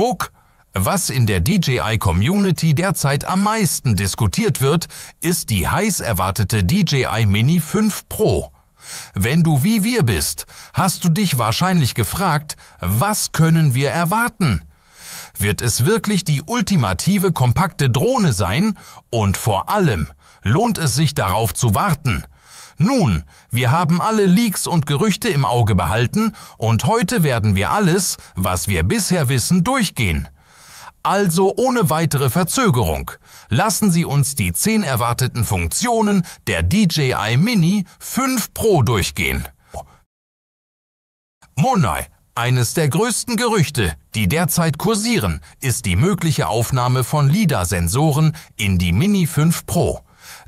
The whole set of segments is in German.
Huck, was in der DJI-Community derzeit am meisten diskutiert wird, ist die heiß erwartete DJI Mini 5 Pro. Wenn du wie wir bist, hast du dich wahrscheinlich gefragt, was können wir erwarten? Wird es wirklich die ultimative kompakte Drohne sein? Und vor allem, lohnt es sich darauf zu warten? Nun, wir haben alle Leaks und Gerüchte im Auge behalten und heute werden wir alles, was wir bisher wissen, durchgehen. Also ohne weitere Verzögerung. Lassen Sie uns die 10 erwarteten Funktionen der DJI Mini 5 Pro durchgehen. Monai, eines der größten Gerüchte, die derzeit kursieren, ist die mögliche Aufnahme von LIDAR-Sensoren in die Mini 5 Pro.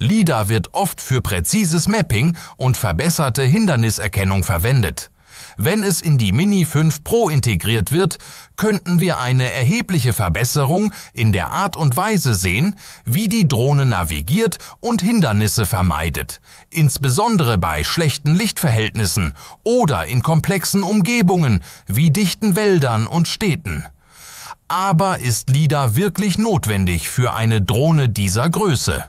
LIDA wird oft für präzises Mapping und verbesserte Hinderniserkennung verwendet. Wenn es in die Mini 5 Pro integriert wird, könnten wir eine erhebliche Verbesserung in der Art und Weise sehen, wie die Drohne navigiert und Hindernisse vermeidet, insbesondere bei schlechten Lichtverhältnissen oder in komplexen Umgebungen wie dichten Wäldern und Städten. Aber ist LIDA wirklich notwendig für eine Drohne dieser Größe?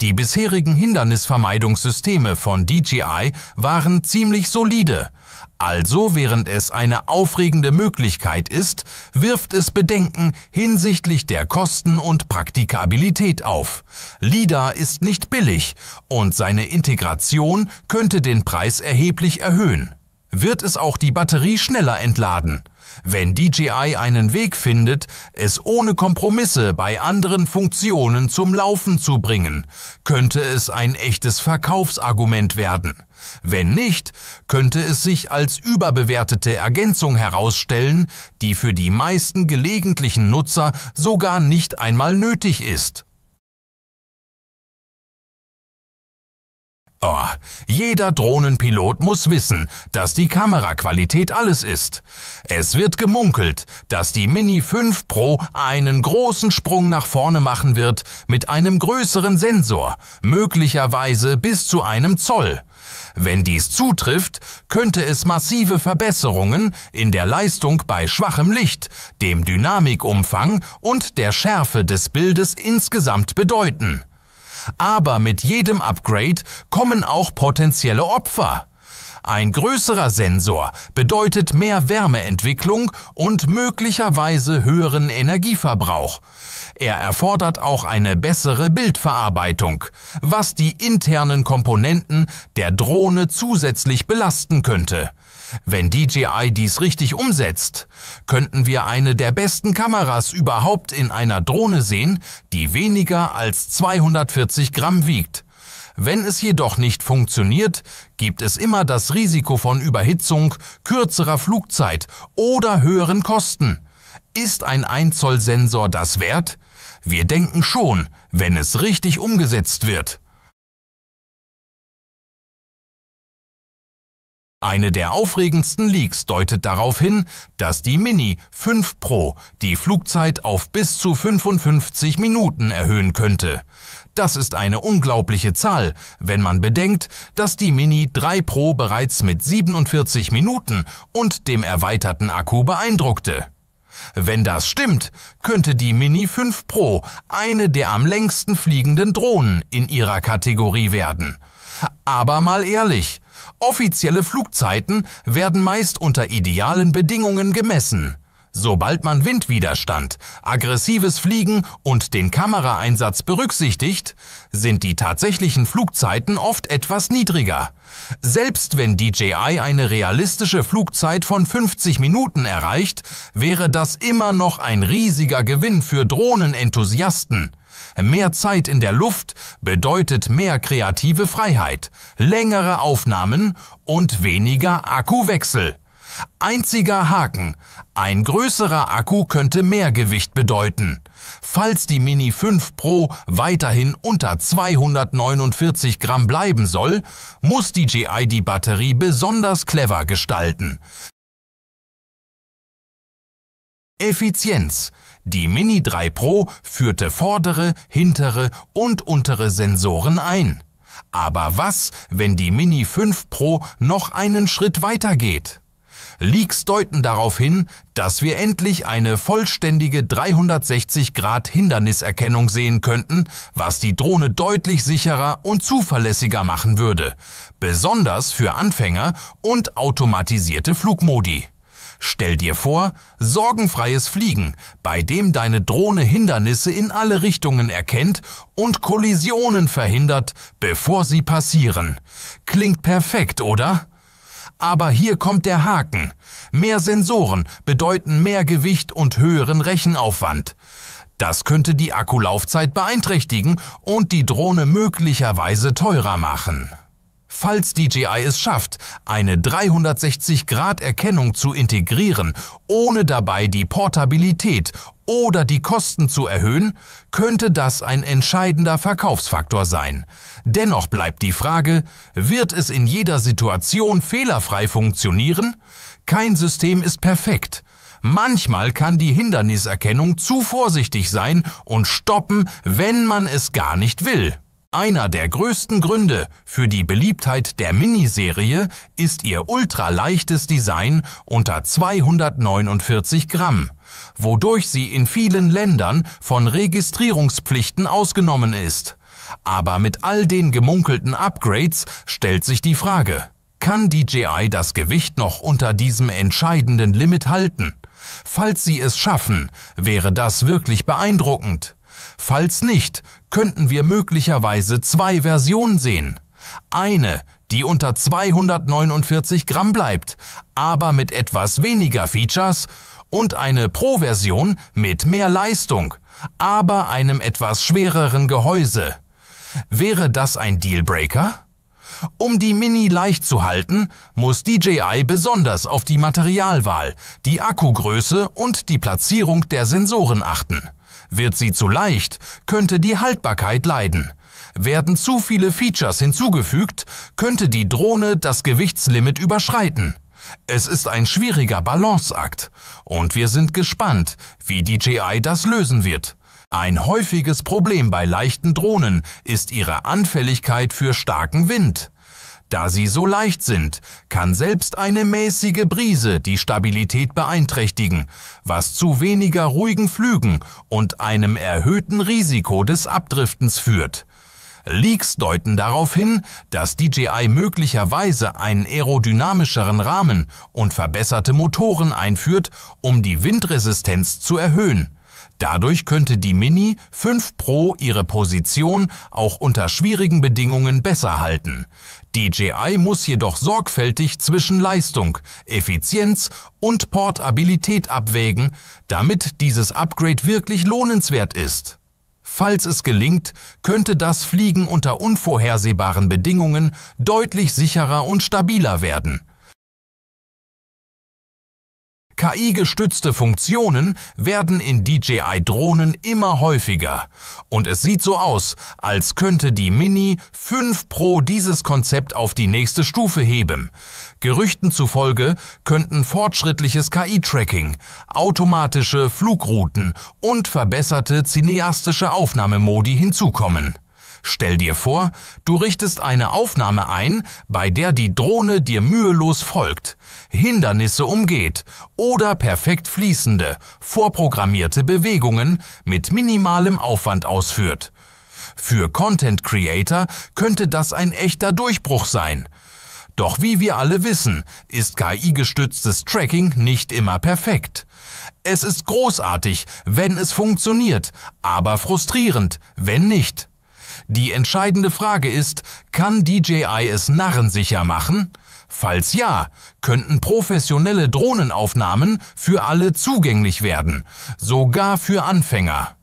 Die bisherigen Hindernisvermeidungssysteme von DJI waren ziemlich solide, also während es eine aufregende Möglichkeit ist, wirft es Bedenken hinsichtlich der Kosten und Praktikabilität auf. LIDA ist nicht billig und seine Integration könnte den Preis erheblich erhöhen wird es auch die Batterie schneller entladen, wenn DJI einen Weg findet, es ohne Kompromisse bei anderen Funktionen zum Laufen zu bringen, könnte es ein echtes Verkaufsargument werden. Wenn nicht, könnte es sich als überbewertete Ergänzung herausstellen, die für die meisten gelegentlichen Nutzer sogar nicht einmal nötig ist. Komfort. Jeder Drohnenpilot muss wissen, dass die Kameraqualität alles ist. Es wird gemunkelt, dass die Mini 5 Pro einen großen Sprung nach vorne machen wird mit einem größeren Sensor, möglicherweise bis zu einem Zoll. Wenn dies zutrifft, könnte es massive Verbesserungen in der Leistung bei schwachem Licht, dem Dynamikumfang und der Schärfe des Bildes insgesamt bedeuten. Aber mit jedem Upgrade kommen auch potenzielle Opfer. Ein größerer Sensor bedeutet mehr Wärmeentwicklung und möglicherweise höheren Energieverbrauch. Er erfordert auch eine bessere Bildverarbeitung, was die internen Komponenten der Drohne zusätzlich belasten könnte. Wenn DJI dies richtig umsetzt, könnten wir eine der besten Kameras überhaupt in einer Drohne sehen, die weniger als 240 Gramm wiegt. Wenn es jedoch nicht funktioniert, gibt es immer das Risiko von Überhitzung, kürzerer Flugzeit oder höheren Kosten. Ist ein 1 Zoll Sensor das wert? Wir denken schon, wenn es richtig umgesetzt wird. Eine der aufregendsten Leaks deutet darauf hin, dass die Mini 5 Pro die Flugzeit auf bis zu 55 Minuten erhöhen könnte. Das ist eine unglaubliche Zahl, wenn man bedenkt, dass die Mini 3 Pro bereits mit 47 Minuten und dem erweiterten Akku beeindruckte. Wenn das stimmt, könnte die Mini 5 Pro eine der am längsten fliegenden Drohnen in ihrer Kategorie werden. Aber mal ehrlich, Offizielle Flugzeiten werden meist unter idealen Bedingungen gemessen. Sobald man Windwiderstand, aggressives Fliegen und den Kameraeinsatz berücksichtigt, sind die tatsächlichen Flugzeiten oft etwas niedriger. Selbst wenn DJI eine realistische Flugzeit von 50 Minuten erreicht, wäre das immer noch ein riesiger Gewinn für Drohnenenthusiasten. Mehr Zeit in der Luft bedeutet mehr kreative Freiheit, längere Aufnahmen und weniger Akkuwechsel. Einziger Haken. Ein größerer Akku könnte mehr Gewicht bedeuten. Falls die Mini 5 Pro weiterhin unter 249 Gramm bleiben soll, muss DJI die Batterie besonders clever gestalten. Effizienz. Die Mini 3 Pro führte vordere, hintere und untere Sensoren ein. Aber was, wenn die Mini 5 Pro noch einen Schritt weiter geht? Leaks deuten darauf hin, dass wir endlich eine vollständige 360-Grad-Hinderniserkennung sehen könnten, was die Drohne deutlich sicherer und zuverlässiger machen würde, besonders für Anfänger und automatisierte Flugmodi. Stell dir vor, sorgenfreies Fliegen, bei dem deine Drohne Hindernisse in alle Richtungen erkennt und Kollisionen verhindert, bevor sie passieren. Klingt perfekt, oder? Aber hier kommt der Haken. Mehr Sensoren bedeuten mehr Gewicht und höheren Rechenaufwand. Das könnte die Akkulaufzeit beeinträchtigen und die Drohne möglicherweise teurer machen. Falls DJI es schafft, eine 360-Grad-Erkennung zu integrieren, ohne dabei die Portabilität oder die Kosten zu erhöhen, könnte das ein entscheidender Verkaufsfaktor sein. Dennoch bleibt die Frage, wird es in jeder Situation fehlerfrei funktionieren? Kein System ist perfekt. Manchmal kann die Hinderniserkennung zu vorsichtig sein und stoppen, wenn man es gar nicht will. Einer der größten Gründe für die Beliebtheit der Miniserie ist ihr ultraleichtes Design unter 249 Gramm wodurch sie in vielen Ländern von Registrierungspflichten ausgenommen ist. Aber mit all den gemunkelten Upgrades stellt sich die Frage, kann DJI das Gewicht noch unter diesem entscheidenden Limit halten? Falls sie es schaffen, wäre das wirklich beeindruckend. Falls nicht, könnten wir möglicherweise zwei Versionen sehen. Eine, die unter 249 Gramm bleibt, aber mit etwas weniger Features und eine Pro-Version mit mehr Leistung, aber einem etwas schwereren Gehäuse. Wäre das ein Dealbreaker? Um die Mini leicht zu halten, muss DJI besonders auf die Materialwahl, die Akkugröße und die Platzierung der Sensoren achten. Wird sie zu leicht, könnte die Haltbarkeit leiden. Werden zu viele Features hinzugefügt, könnte die Drohne das Gewichtslimit überschreiten. Es ist ein schwieriger Balanceakt und wir sind gespannt, wie DJI das lösen wird. Ein häufiges Problem bei leichten Drohnen ist ihre Anfälligkeit für starken Wind. Da sie so leicht sind, kann selbst eine mäßige Brise die Stabilität beeinträchtigen, was zu weniger ruhigen Flügen und einem erhöhten Risiko des Abdriftens führt. Leaks deuten darauf hin, dass DJI möglicherweise einen aerodynamischeren Rahmen und verbesserte Motoren einführt, um die Windresistenz zu erhöhen. Dadurch könnte die Mini 5 Pro ihre Position auch unter schwierigen Bedingungen besser halten. DJI muss jedoch sorgfältig zwischen Leistung, Effizienz und Portabilität abwägen, damit dieses Upgrade wirklich lohnenswert ist. Falls es gelingt, könnte das Fliegen unter unvorhersehbaren Bedingungen deutlich sicherer und stabiler werden. KI-gestützte Funktionen werden in DJI-Drohnen immer häufiger. Und es sieht so aus, als könnte die Mini 5 Pro dieses Konzept auf die nächste Stufe heben. Gerüchten zufolge könnten fortschrittliches KI-Tracking, automatische Flugrouten und verbesserte cineastische Aufnahmemodi hinzukommen. Stell dir vor, du richtest eine Aufnahme ein, bei der die Drohne dir mühelos folgt, Hindernisse umgeht oder perfekt fließende, vorprogrammierte Bewegungen mit minimalem Aufwand ausführt. Für Content Creator könnte das ein echter Durchbruch sein. Doch wie wir alle wissen, ist KI-gestütztes Tracking nicht immer perfekt. Es ist großartig, wenn es funktioniert, aber frustrierend, wenn nicht. Die entscheidende Frage ist, kann DJI es narrensicher machen? Falls ja, könnten professionelle Drohnenaufnahmen für alle zugänglich werden, sogar für Anfänger.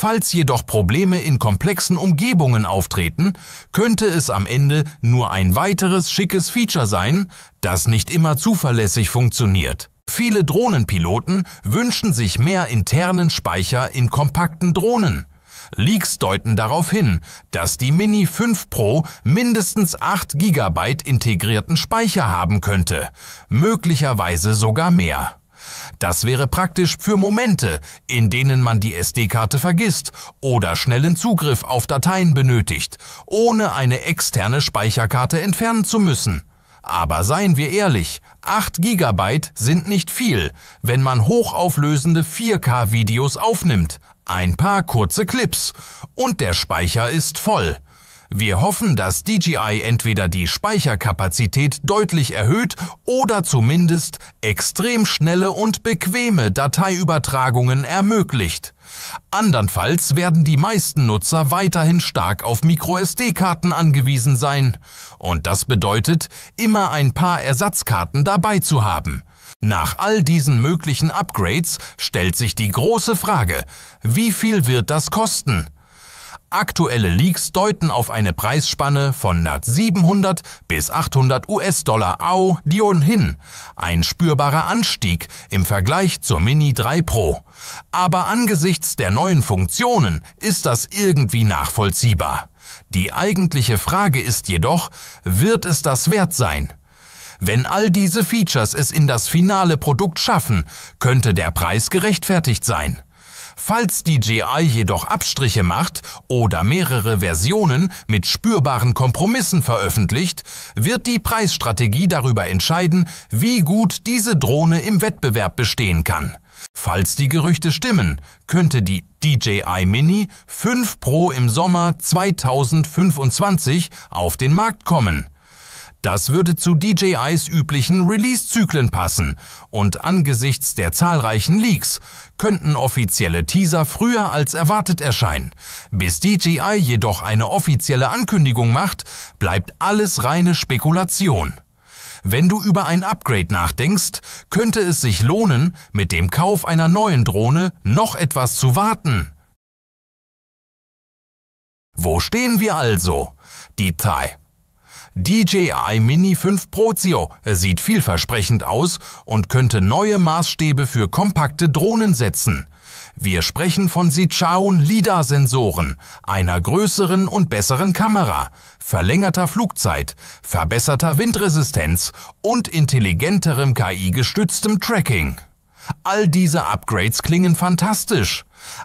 Falls jedoch Probleme in komplexen Umgebungen auftreten, könnte es am Ende nur ein weiteres schickes Feature sein, das nicht immer zuverlässig funktioniert. Viele Drohnenpiloten wünschen sich mehr internen Speicher in kompakten Drohnen. Leaks deuten darauf hin, dass die Mini 5 Pro mindestens 8 GB integrierten Speicher haben könnte, möglicherweise sogar mehr. Das wäre praktisch für Momente, in denen man die SD-Karte vergisst oder schnellen Zugriff auf Dateien benötigt, ohne eine externe Speicherkarte entfernen zu müssen. Aber seien wir ehrlich, 8 GB sind nicht viel, wenn man hochauflösende 4K-Videos aufnimmt, ein paar kurze Clips und der Speicher ist voll. Wir hoffen, dass DJI entweder die Speicherkapazität deutlich erhöht oder zumindest extrem schnelle und bequeme Dateiübertragungen ermöglicht. Andernfalls werden die meisten Nutzer weiterhin stark auf MicroSD-Karten angewiesen sein. Und das bedeutet, immer ein paar Ersatzkarten dabei zu haben. Nach all diesen möglichen Upgrades stellt sich die große Frage, wie viel wird das kosten? Aktuelle Leaks deuten auf eine Preisspanne von 700 bis 800 US-Dollar Au Dion hin. Ein spürbarer Anstieg im Vergleich zur Mini 3 Pro. Aber angesichts der neuen Funktionen ist das irgendwie nachvollziehbar. Die eigentliche Frage ist jedoch, wird es das wert sein? Wenn all diese Features es in das finale Produkt schaffen, könnte der Preis gerechtfertigt sein. Falls DJI jedoch Abstriche macht oder mehrere Versionen mit spürbaren Kompromissen veröffentlicht, wird die Preisstrategie darüber entscheiden, wie gut diese Drohne im Wettbewerb bestehen kann. Falls die Gerüchte stimmen, könnte die DJI Mini 5 Pro im Sommer 2025 auf den Markt kommen. Das würde zu DJIs üblichen Release-Zyklen passen und angesichts der zahlreichen Leaks könnten offizielle Teaser früher als erwartet erscheinen. Bis DJI jedoch eine offizielle Ankündigung macht, bleibt alles reine Spekulation. Wenn du über ein Upgrade nachdenkst, könnte es sich lohnen, mit dem Kauf einer neuen Drohne noch etwas zu warten. Wo stehen wir also? Die Thai DJI Mini 5 Prozio sieht vielversprechend aus und könnte neue Maßstäbe für kompakte Drohnen setzen. Wir sprechen von Sichaun LIDAR-Sensoren, einer größeren und besseren Kamera, verlängerter Flugzeit, verbesserter Windresistenz und intelligenterem KI-gestütztem Tracking. All diese Upgrades klingen fantastisch.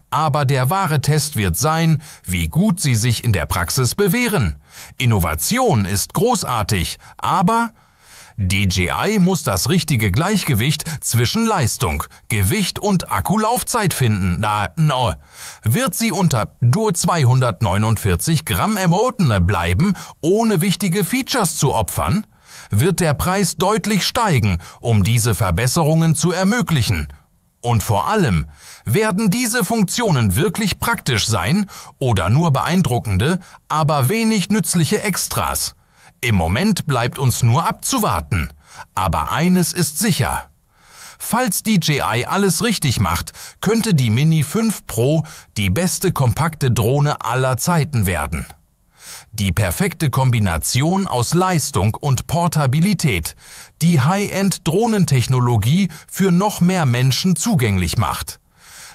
Aber der wahre Test wird sein, wie gut sie sich in der Praxis bewähren. Innovation ist großartig, aber DJI muss das richtige Gleichgewicht zwischen Leistung, Gewicht und Akkulaufzeit finden. Na, no. Wird sie unter nur 249 Gramm Emotene bleiben, ohne wichtige Features zu opfern? wird der Preis deutlich steigen, um diese Verbesserungen zu ermöglichen. Und vor allem, werden diese Funktionen wirklich praktisch sein oder nur beeindruckende, aber wenig nützliche Extras? Im Moment bleibt uns nur abzuwarten. Aber eines ist sicher. Falls DJI alles richtig macht, könnte die Mini 5 Pro die beste kompakte Drohne aller Zeiten werden. Die perfekte Kombination aus Leistung und Portabilität, die High-End-Drohnentechnologie für noch mehr Menschen zugänglich macht.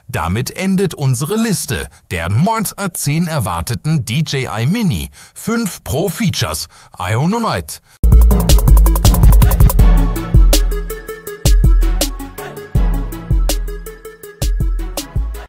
Damit endet unsere Liste der 9 a 10 erwarteten DJI Mini 5 Pro Features. I don't know